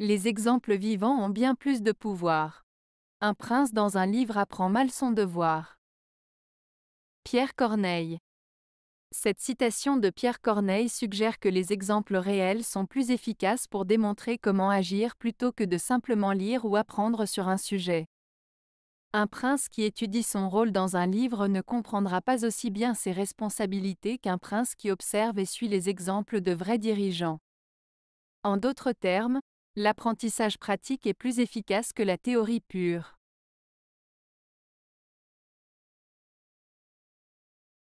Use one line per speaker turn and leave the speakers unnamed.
Les exemples vivants ont bien plus de pouvoir. Un prince dans un livre apprend mal son devoir. Pierre Corneille Cette citation de Pierre Corneille suggère que les exemples réels sont plus efficaces pour démontrer comment agir plutôt que de simplement lire ou apprendre sur un sujet. Un prince qui étudie son rôle dans un livre ne comprendra pas aussi bien ses responsabilités qu'un prince qui observe et suit les exemples de vrais dirigeants. En d'autres termes, L'apprentissage pratique est plus efficace que la théorie pure.